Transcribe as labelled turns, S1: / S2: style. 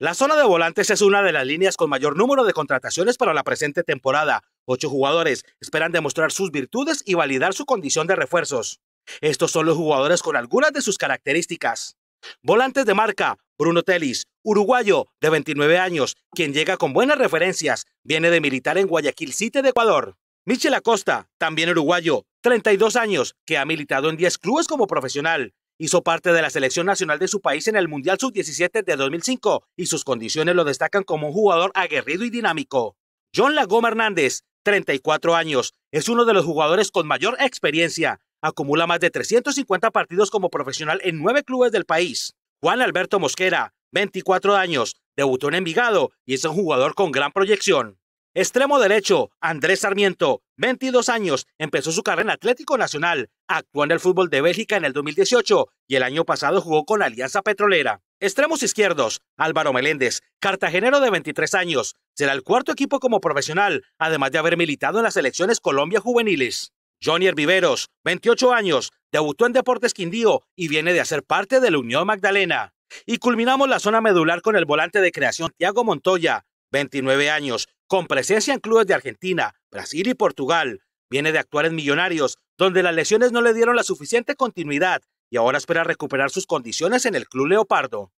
S1: La zona de volantes es una de las líneas con mayor número de contrataciones para la presente temporada. Ocho jugadores esperan demostrar sus virtudes y validar su condición de refuerzos. Estos son los jugadores con algunas de sus características. Volantes de marca, Bruno Telis, uruguayo de 29 años, quien llega con buenas referencias, viene de militar en Guayaquil City de Ecuador. Michel Acosta, también uruguayo, 32 años, que ha militado en 10 clubes como profesional, Hizo parte de la selección nacional de su país en el Mundial Sub-17 de 2005 y sus condiciones lo destacan como un jugador aguerrido y dinámico. John Lagoma Hernández, 34 años, es uno de los jugadores con mayor experiencia. Acumula más de 350 partidos como profesional en nueve clubes del país. Juan Alberto Mosquera, 24 años, debutó en Envigado y es un jugador con gran proyección. Extremo derecho, Andrés Sarmiento, 22 años, empezó su carrera en Atlético Nacional, actuó en el fútbol de Bélgica en el 2018 y el año pasado jugó con la Alianza Petrolera. Extremos izquierdos, Álvaro Meléndez, cartagenero de 23 años, será el cuarto equipo como profesional, además de haber militado en las selecciones Colombia juveniles. Johnny Herviveros, 28 años, debutó en Deportes Quindío y viene de hacer parte de la Unión Magdalena. Y culminamos la zona medular con el volante de creación Thiago Montoya, 29 años, con presencia en clubes de Argentina, Brasil y Portugal. Viene de actuar en Millonarios donde las lesiones no le dieron la suficiente continuidad y ahora espera recuperar sus condiciones en el club leopardo.